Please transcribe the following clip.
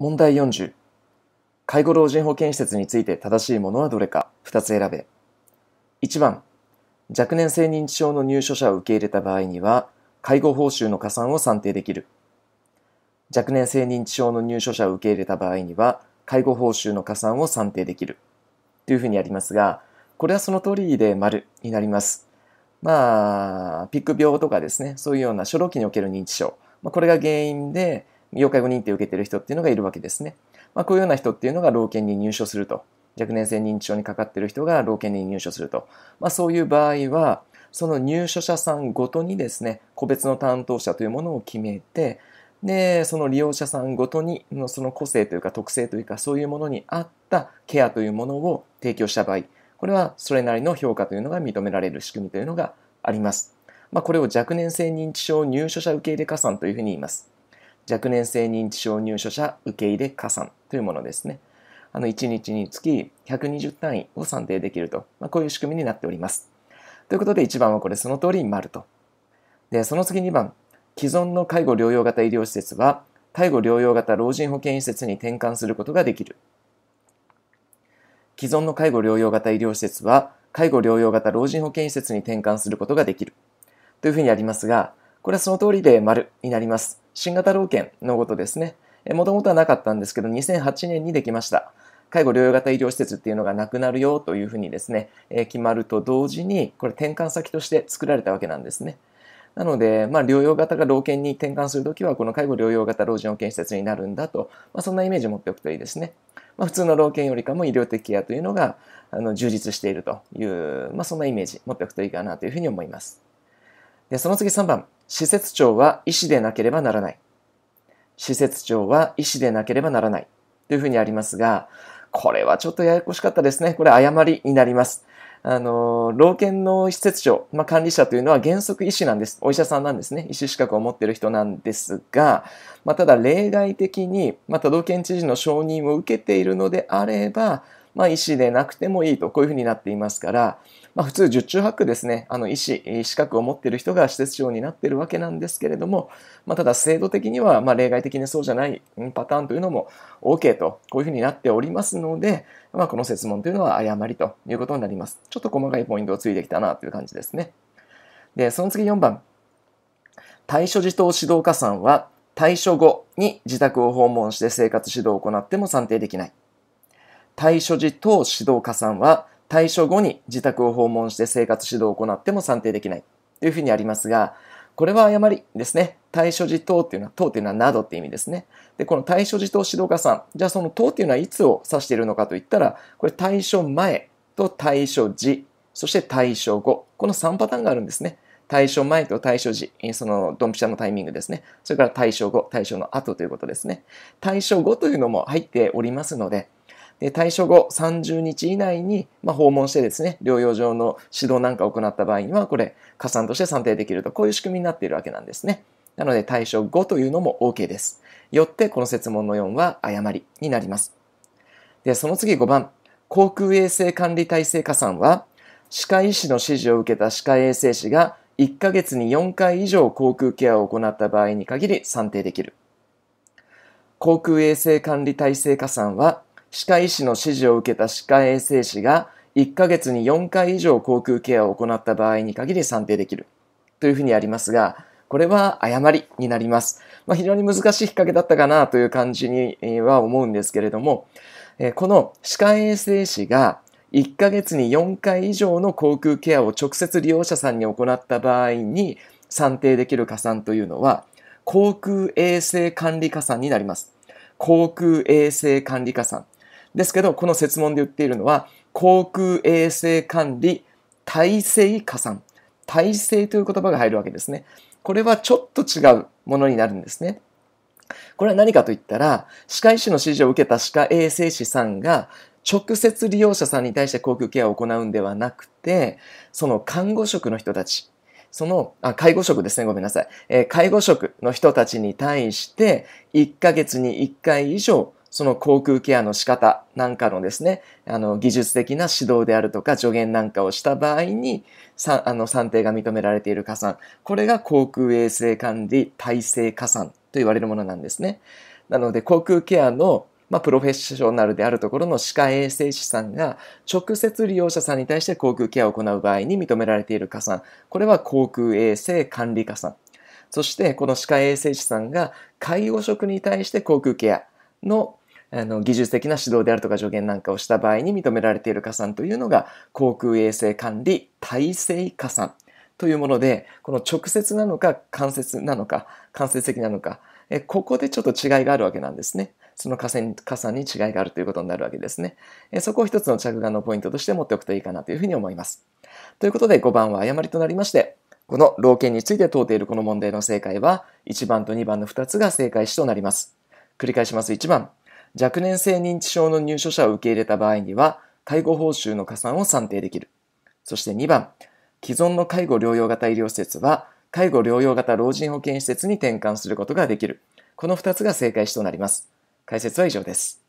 問題40。介護老人保健施設について正しいものはどれか2つ選べ。1番、若年性認知症の入所者を受け入れた場合には、介護報酬の加算を算定できる。若年性認知症の入所者を受け入れた場合には、介護報酬の加算を算定できる。というふうにありますが、これはその通りで丸になります。まあ、ピック病とかですね、そういうような初老期における認知症、まあ、これが原因で、要介護認定を受けている人っていうのがいるわけですね。まあ、こういうような人っていうのが老犬に入所すると。若年性認知症にかかっている人が老犬に入所すると。まあ、そういう場合は、その入所者さんごとにですね、個別の担当者というものを決めて、で、その利用者さんごとにのその個性というか特性というかそういうものに合ったケアというものを提供した場合、これはそれなりの評価というのが認められる仕組みというのがあります。まあ、これを若年性認知症入所者受け入れ加算というふうに言います。若年性認知症入所者受け入れ加算というものですね。あの、1日につき120単位を算定できると、まあ、こういう仕組みになっております。ということで、1番はこれ、その通り丸と。で、その次2番、既存の介護療養型医療施設は、介護療養型老人保健施設に転換することができる。既存の介護療養型医療施設は、介護療養型老人保健施設に転換することができる。というふうにありますが、これはその通りで丸になります。新型老犬のことですね。もともとはなかったんですけど、2008年にできました。介護療養型医療施設っていうのがなくなるよというふうにですね、え決まると同時に、これ転換先として作られたわけなんですね。なので、まあ、療養型が老犬に転換するときは、この介護療養型老人保健施設になるんだと、まあ、そんなイメージを持っておくといいですね。まあ、普通の老犬よりかも医療的ケアというのがあの充実しているという、まあ、そんなイメージ持っておくといいかなというふうに思います。で、その次3番。施設長は医師でなければならない。施設長は医師でなければならない。というふうにありますが、これはちょっとややこしかったですね。これ誤りになります。あの、老犬の施設長、まあ、管理者というのは原則医師なんです。お医者さんなんですね。医師資格を持っている人なんですが、まあ、ただ例外的に、まあ、都道県知事の承認を受けているのであれば、まあ、医師でなくてもいいと、こういうふうになっていますから、まあ、普通十中八九ですね、あの医師、資格を持っている人が施設長になっているわけなんですけれども、まあ、ただ制度的にはまあ例外的にそうじゃないパターンというのも OK と、こういうふうになっておりますので、まあ、この設問というのは誤りということになります。ちょっと細かいポイントをついてきたなという感じですね。で、その次4番。対処児童指導課さんは対処後に自宅を訪問して生活指導を行っても算定できない。対処児等指導課さんは退所後に自宅を訪問して生活指導を行っても算定できないというふうにありますが、これは誤りですね。対処時等っていうのは、等っていうのはなどって意味ですね。で、この対処時等指導家さん。じゃあその等っていうのはいつを指しているのかといったら、これ対処前と対処時、そして対処後。この3パターンがあるんですね。対処前と対処時、そのドンピシャのタイミングですね。それから対処後、対処の後ということですね。対処後というのも入っておりますので、で、退所後30日以内に、まあ、訪問してですね、療養上の指導なんかを行った場合には、これ、加算として算定できると、こういう仕組みになっているわけなんですね。なので、対処後というのも OK です。よって、この設問の4は誤りになります。で、その次5番、航空衛生管理体制加算は、歯科医師の指示を受けた歯科衛生士が1ヶ月に4回以上航空ケアを行った場合に限り算定できる。航空衛生管理体制加算は、歯科医師の指示を受けた歯科衛生士が1ヶ月に4回以上口腔ケアを行った場合に限り算定できるというふうにありますが、これは誤りになります。まあ、非常に難しい引っ掛けだったかなという感じには思うんですけれども、この歯科衛生士が1ヶ月に4回以上の口腔ケアを直接利用者さんに行った場合に算定できる加算というのは、口腔衛生管理加算になります。口腔衛生管理加算。ですけど、この説問で言っているのは、航空衛生管理体制加算。体制という言葉が入るわけですね。これはちょっと違うものになるんですね。これは何かと言ったら、歯科医師の指示を受けた歯科衛生士さんが、直接利用者さんに対して航空ケアを行うんではなくて、その看護職の人たち、その、あ、介護職ですね、ごめんなさい。えー、介護職の人たちに対して、1ヶ月に1回以上、その航空ケアの仕方なんかのですね、あの、技術的な指導であるとか助言なんかをした場合に、さあの、算定が認められている加算。これが航空衛生管理体制加算と言われるものなんですね。なので、航空ケアのまあ、プロフェッショナルであるところの歯科衛生士さんが直接利用者さんに対して航空ケアを行う場合に認められている加算。これは航空衛生管理加算。そして、この歯科衛生士さんが介護職に対して航空ケアのあの技術的な指導であるとか助言なんかをした場合に認められている加算というのが航空衛生管理体制加算というものでこの直接なのか間接なのか間接的なのかえここでちょっと違いがあるわけなんですね。その加算に違いがあるということになるわけですね。えそこを一つの着眼のポイントとして持っておくといいかなというふうに思います。ということで5番は誤りとなりまして、この老犬について問うているこの問題の正解は、1番と2番の2つが正解詞となります。繰り返します。1番、若年性認知症の入所者を受け入れた場合には、介護報酬の加算を算定できる。そして2番、既存の介護療養型医療施設は、介護療養型老人保健施設に転換することができる。この2つが正解詞となります。解説は以上です。